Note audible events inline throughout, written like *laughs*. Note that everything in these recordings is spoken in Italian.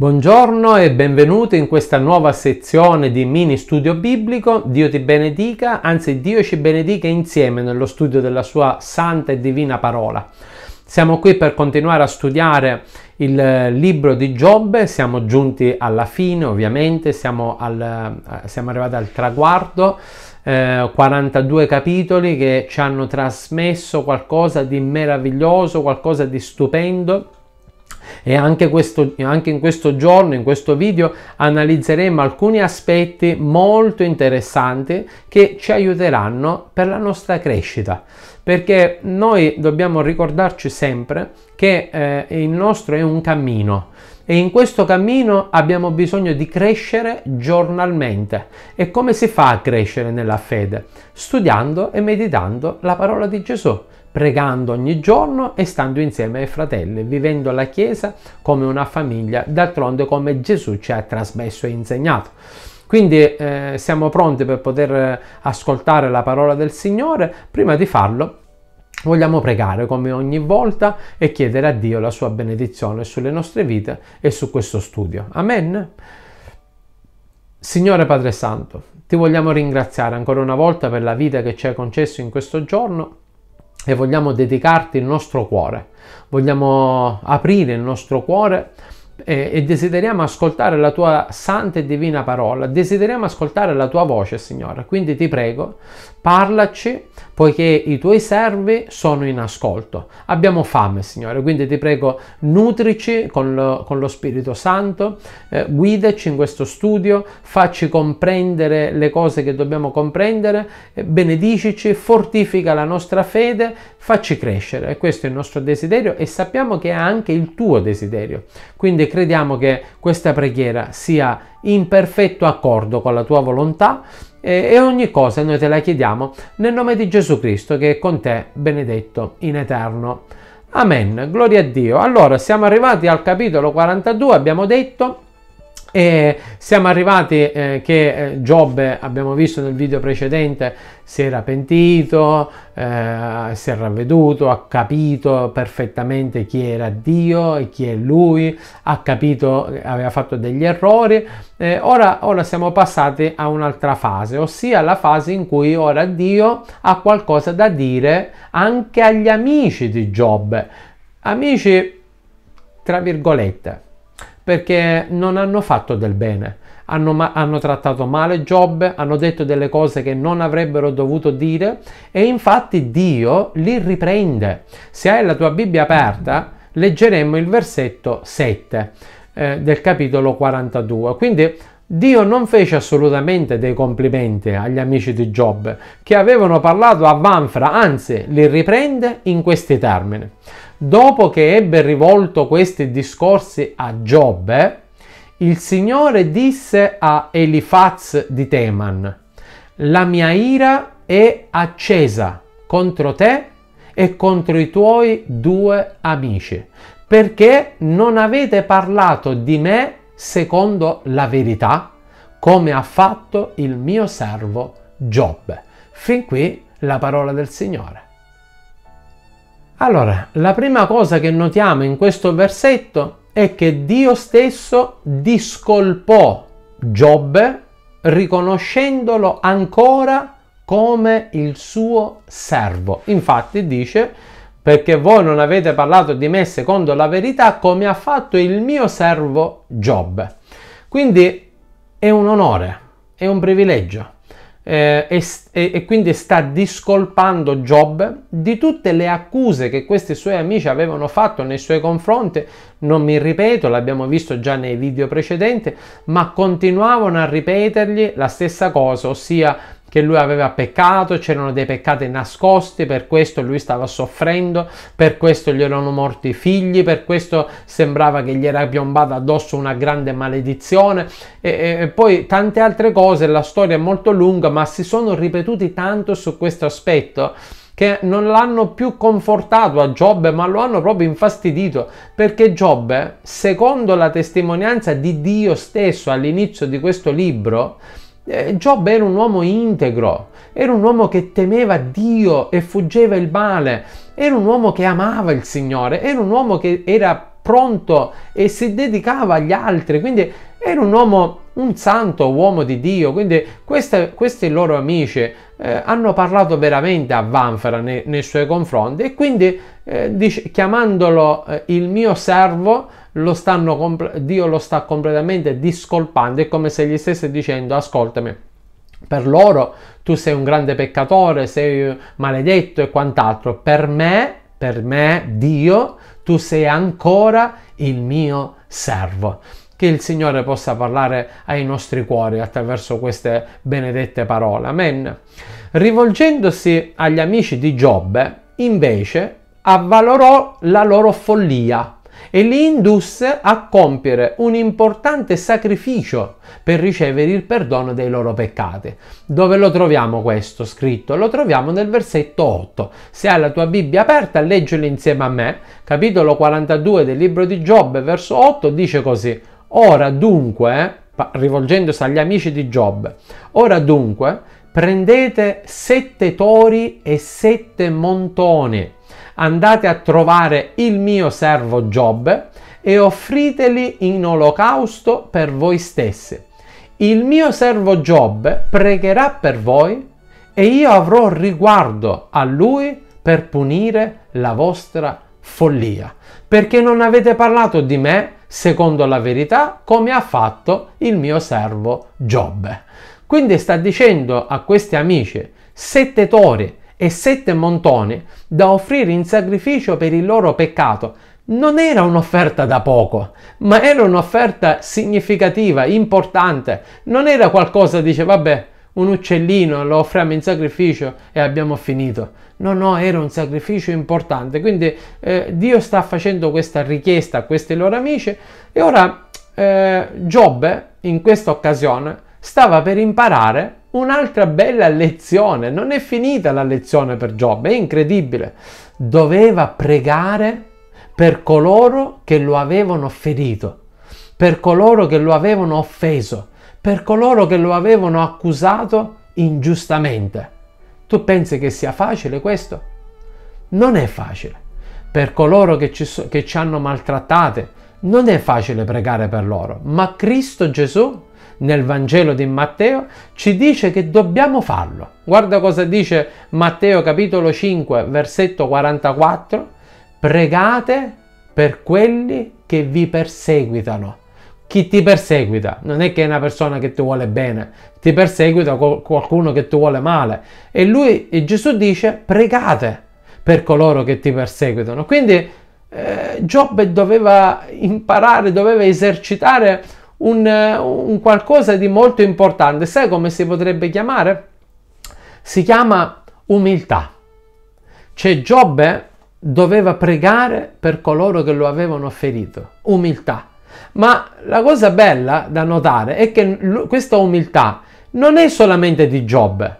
Buongiorno e benvenuti in questa nuova sezione di mini studio biblico. Dio ti benedica, anzi Dio ci benedica insieme nello studio della sua santa e divina parola. Siamo qui per continuare a studiare il eh, libro di Giobbe, siamo giunti alla fine ovviamente, siamo, al, eh, siamo arrivati al traguardo, eh, 42 capitoli che ci hanno trasmesso qualcosa di meraviglioso, qualcosa di stupendo e anche, questo, anche in questo giorno, in questo video, analizzeremo alcuni aspetti molto interessanti che ci aiuteranno per la nostra crescita perché noi dobbiamo ricordarci sempre che eh, il nostro è un cammino e in questo cammino abbiamo bisogno di crescere giornalmente. E come si fa a crescere nella fede? Studiando e meditando la parola di Gesù pregando ogni giorno e stando insieme ai fratelli, vivendo la Chiesa come una famiglia, d'altronde come Gesù ci ha trasmesso e insegnato. Quindi eh, siamo pronti per poter eh, ascoltare la parola del Signore, prima di farlo vogliamo pregare come ogni volta e chiedere a Dio la sua benedizione sulle nostre vite e su questo studio. Amen. Signore Padre Santo, ti vogliamo ringraziare ancora una volta per la vita che ci hai concesso in questo giorno e vogliamo dedicarti il nostro cuore, vogliamo aprire il nostro cuore e, eh, e, desideriamo ascoltare la tua santa e divina parola, desideriamo ascoltare la tua voce, Signore. Quindi ti prego Parlaci poiché i tuoi servi sono in ascolto. Abbiamo fame, Signore, quindi ti prego, nutrici con lo, con lo Spirito Santo, eh, guidaci in questo studio, facci comprendere le cose che dobbiamo comprendere, eh, benedicici, fortifica la nostra fede, facci crescere. E questo è il nostro desiderio e sappiamo che è anche il tuo desiderio. Quindi crediamo che questa preghiera sia in perfetto accordo con la tua volontà e, ogni cosa noi te la chiediamo nel nome di Gesù Cristo che è con te benedetto in eterno. Amen, gloria a Dio. Allora siamo arrivati al capitolo 42, abbiamo detto e siamo arrivati eh, che Giobbe, eh, eh, abbiamo visto nel video precedente, si era pentito, eh, si è ravveduto, ha capito perfettamente chi era Dio e chi è lui, ha capito, che eh, aveva fatto degli errori. Eh, ora, ora siamo passati a un'altra fase, ossia la fase in cui ora Dio ha qualcosa da dire anche agli amici di Giobbe. Amici, tra virgolette perché non hanno fatto del bene. Hanno, ma- hanno, trattato male Giobbe, hanno detto delle cose che non avrebbero dovuto dire e infatti Dio li riprende. Se hai la tua Bibbia aperta, leggeremo il versetto 7 eh, del capitolo 42. Quindi Dio non fece assolutamente dei complimenti agli amici di Giobbe che avevano parlato a Vanfra, anzi li riprende in questi termini dopo che ebbe rivolto questi discorsi a Giobbe, il Signore disse a Elifaz di Teman, la mia ira è accesa contro te e contro i tuoi due amici, perché non avete parlato di me secondo la verità, come ha fatto il mio servo Giobbe. Fin qui la parola del Signore. Allora, la prima cosa che notiamo in questo versetto è che Dio stesso discolpò Giobbe riconoscendolo ancora come il suo servo. Infatti dice perché voi non avete parlato di me secondo la verità come ha fatto il mio servo Giobbe. Quindi è un onore, è un privilegio eh, e, e, quindi sta discolpando Job di tutte le accuse che questi suoi amici avevano fatto nei suoi confronti. Non mi ripeto, l'abbiamo visto già nei video precedenti, ma continuavano a ripetergli la stessa cosa, ossia che lui aveva peccato, c'erano dei peccati nascosti, per questo lui stava soffrendo, per questo gli erano morti i figli, per questo sembrava che gli era piombata addosso una grande maledizione e, e, poi tante altre cose, la storia è molto lunga, ma si sono ripetuti tanto su questo aspetto che non l'hanno più confortato a Giobbe, ma lo hanno proprio infastidito, perché Giobbe, secondo la testimonianza di Dio stesso all'inizio di questo libro, Giobbe eh, era un uomo integro, era un uomo che temeva Dio e fuggeva il male, era un uomo che amava il Signore, era un uomo che era pronto e si dedicava agli altri, quindi era un uomo, un santo uomo di Dio, quindi queste, questi loro amici eh, hanno parlato veramente a Vanfera nei, nei suoi confronti e quindi eh, dice, chiamandolo eh, il mio servo, lo compl- Dio lo sta completamente discolpando, è come se gli stesse dicendo ascoltami. Per loro tu sei un grande peccatore, sei maledetto e quant'altro. Per me, per me, Dio, tu sei ancora il mio servo che il Signore possa parlare ai nostri cuori attraverso queste benedette parole. Amen. Rivolgendosi agli amici di Giobbe, invece, avvalorò la loro follia e li indusse a compiere un importante sacrificio per ricevere il perdono dei loro peccati. Dove lo troviamo questo scritto? Lo troviamo nel versetto 8. Se hai la tua Bibbia aperta, leggilo insieme a me. Capitolo 42 del libro di Giobbe, verso 8, dice così. Ora dunque, rivolgendosi agli amici di Giobbe, ora dunque prendete sette tori e sette montoni, andate a trovare il mio servo Giobbe e offriteli in olocausto per voi stessi. Il mio servo Giobbe pregherà per voi e io avrò riguardo a lui per punire la vostra follia, perché non avete parlato di me, secondo la verità, come ha fatto il mio servo Giobbe. Quindi sta dicendo a questi amici sette tori e sette montoni da offrire in sacrificio per il loro peccato. Non era un'offerta da poco, ma era un'offerta significativa, importante. Non era qualcosa, dice, vabbè, un uccellino lo offriamo in sacrificio e abbiamo finito no no era un sacrificio importante quindi eh, Dio sta facendo questa richiesta a questi loro amici e ora eh, Giobbe in questa occasione stava per imparare un'altra bella lezione non è finita la lezione per Giobbe è incredibile doveva pregare per coloro che lo avevano ferito per coloro che lo avevano offeso per coloro che lo avevano accusato ingiustamente tu pensi che sia facile questo? Non è facile. Per coloro che ci, so, che ci hanno maltrattate, non è facile pregare per loro, ma Cristo Gesù nel Vangelo di Matteo ci dice che dobbiamo farlo. Guarda cosa dice Matteo capitolo 5 versetto 44, pregate per quelli che vi perseguitano chi ti perseguita, non è che è una persona che ti vuole bene, ti perseguita qualcuno che ti vuole male. E lui, e Gesù dice, pregate per coloro che ti perseguitano. Quindi eh, Giobbe doveva imparare, doveva esercitare un, un qualcosa di molto importante. Sai come si potrebbe chiamare? Si chiama umiltà. Cioè Giobbe doveva pregare per coloro che lo avevano ferito. Umiltà. Ma la cosa bella da notare è che questa umiltà non è solamente di Giobbe.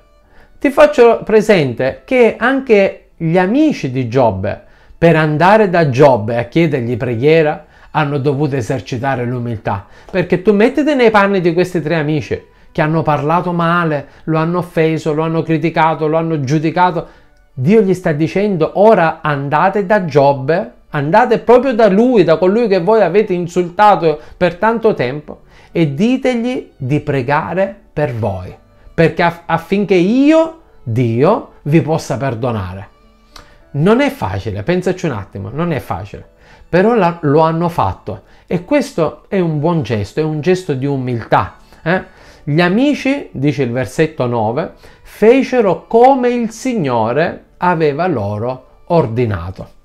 Ti faccio presente che anche gli amici di Giobbe, per andare da Giobbe a chiedergli preghiera, hanno dovuto esercitare l'umiltà. Perché tu mettiti nei panni di questi tre amici che hanno parlato male, lo hanno offeso, lo hanno criticato, lo hanno giudicato. Dio gli sta dicendo ora andate da Giobbe Andate proprio da lui, da colui che voi avete insultato per tanto tempo e ditegli di pregare per voi, perché aff- affinché io, Dio, vi possa perdonare. Non è facile, pensaci un attimo, non è facile, però la- lo hanno fatto e questo è un buon gesto, è un gesto di umiltà. Eh? Gli amici, dice il versetto 9, fecero come il Signore aveva loro ordinato.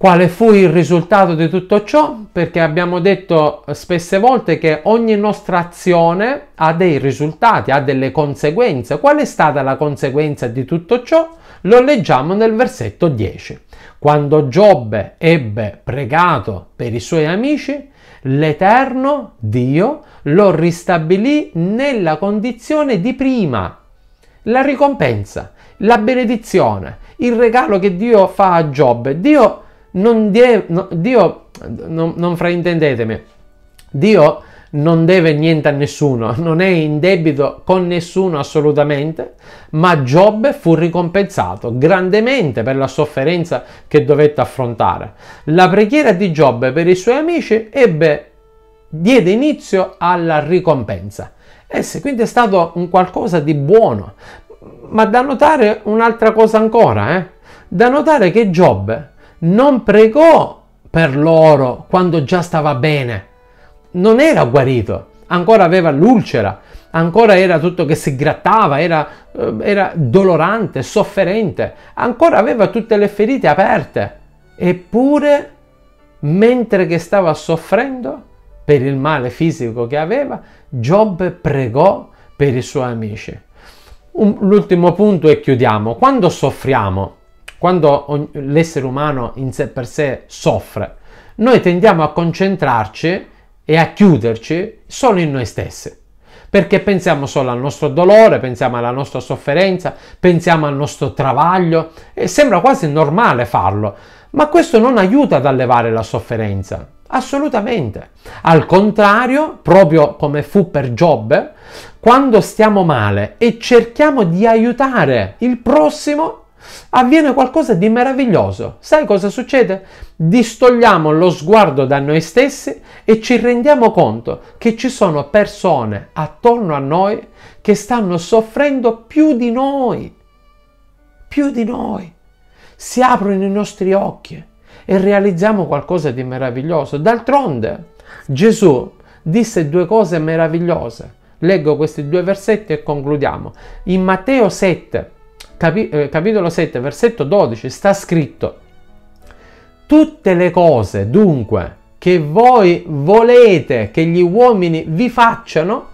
Quale fu il risultato di tutto ciò? Perché abbiamo detto spesse volte che ogni nostra azione ha dei risultati, ha delle conseguenze. Qual è stata la conseguenza di tutto ciò? Lo leggiamo nel versetto 10. Quando Giobbe ebbe pregato per i suoi amici, l'Eterno Dio lo ristabilì nella condizione di prima. La ricompensa, la benedizione, il regalo che Dio fa a Giobbe. Dio non deve, no, Dio, non, non fraintendetemi, Dio non deve niente a nessuno, *laughs* non è in debito con nessuno assolutamente, ma Giobbe fu ricompensato grandemente per la sofferenza che dovette affrontare. La preghiera di Giobbe per i suoi amici ebbe, diede inizio alla ricompensa. Esse quindi è stato un qualcosa di buono, ma da notare un'altra cosa ancora, eh? da notare che Giobbe non pregò per loro quando già stava bene, non era guarito, ancora aveva l'ulcera, ancora era tutto che si grattava, era, eh, era dolorante, sofferente, ancora aveva tutte le ferite aperte. Eppure, mentre che stava soffrendo per il male fisico che aveva, Giobbe pregò per i suoi amici. Un, l'ultimo punto e chiudiamo. Quando soffriamo, quando l'essere umano in sé per sé soffre, noi tendiamo a concentrarci e a chiuderci solo in noi stessi perché pensiamo solo al nostro dolore, pensiamo alla nostra sofferenza, pensiamo al nostro travaglio e sembra quasi normale farlo, ma questo non aiuta ad allevare la sofferenza. Assolutamente. Al contrario, proprio come fu per Giobbe, quando stiamo male e cerchiamo di aiutare il prossimo, avviene qualcosa di meraviglioso. Sai cosa succede? Distogliamo lo sguardo da noi stessi e ci rendiamo conto che ci sono persone attorno a noi che stanno soffrendo più di noi. Più di noi. Si aprono i nostri occhi e realizziamo qualcosa di meraviglioso. D'altronde, Gesù disse due cose meravigliose. Leggo questi due versetti e concludiamo. In Matteo 7, capi- eh, capitolo 7, versetto 12, sta scritto, tutte le cose dunque che voi volete che gli uomini vi facciano,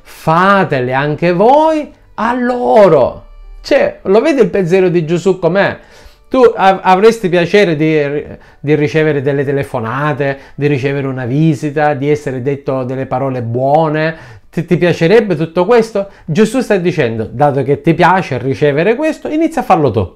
fatele anche voi a loro. Cioè, lo vedi il pensiero di Gesù com'è? Tu av- avresti piacere di, di, ricevere delle telefonate, di ricevere una visita, di essere detto delle parole buone, ti, ti piacerebbe tutto questo? Gesù sta dicendo, dato che ti piace ricevere questo, inizia a farlo tu.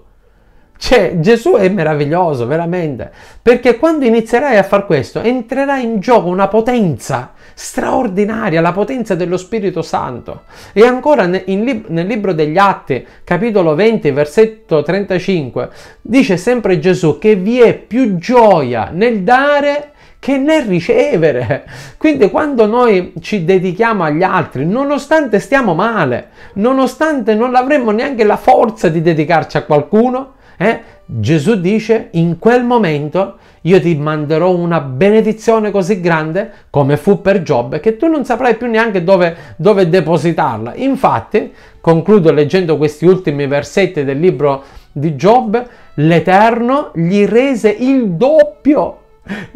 Cioè, Gesù è meraviglioso, veramente, perché quando inizierai a far questo, entrerà in gioco una potenza straordinaria, la potenza dello Spirito Santo. E ancora nel, lib- nel libro degli Atti, capitolo 20, versetto 35, dice sempre Gesù che vi è più gioia nel dare che nel ricevere. Quindi quando noi ci dedichiamo agli altri, nonostante stiamo male, nonostante non avremmo neanche la forza di dedicarci a qualcuno, eh, Gesù dice in quel momento io ti manderò una benedizione così grande come fu per Giobbe che tu non saprai più neanche dove, dove depositarla. Infatti, concludo leggendo questi ultimi versetti del libro di Giobbe, l'Eterno gli rese il doppio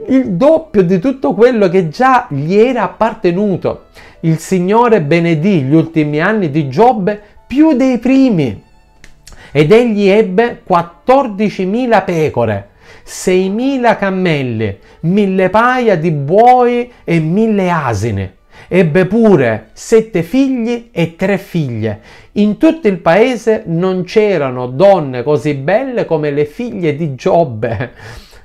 il doppio di tutto quello che già gli era appartenuto. Il Signore benedì gli ultimi anni di Giobbe più dei primi ed egli ebbe 14.000 pecore, 6.000 cammelli, mille paia di buoi e mille asini. Ebbe pure sette figli e tre figlie. In tutto il paese non c'erano donne così belle come le figlie di Giobbe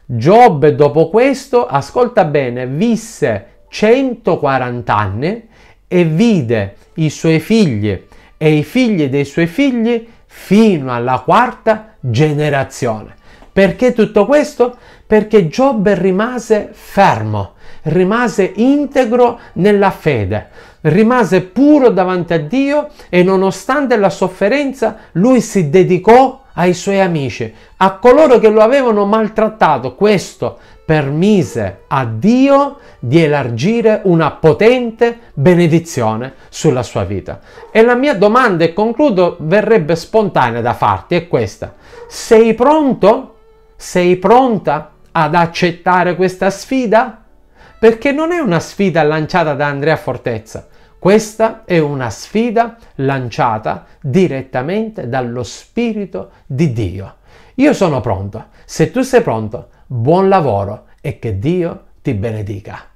Giobbe dopo questo, ascolta bene, visse 140 anni e vide i suoi figli e i figli dei suoi figli fino alla quarta generazione. Perché tutto questo? Perché Giobbe rimase fermo, rimase integro nella fede, rimase puro davanti a Dio e nonostante la sofferenza lui si dedicò ai suoi amici, a coloro che lo avevano maltrattato. Questo permise a Dio di elargire una potente benedizione sulla sua vita. E la mia domanda, e concludo, verrebbe spontanea da farti, è questa. Sei pronto? Sei pronta ad accettare questa sfida? Perché non è una sfida lanciata da Andrea Fortezza, questa è una sfida lanciata direttamente dallo Spirito di Dio. Io sono pronto. Se tu sei pronto, buon lavoro e che Dio ti benedica.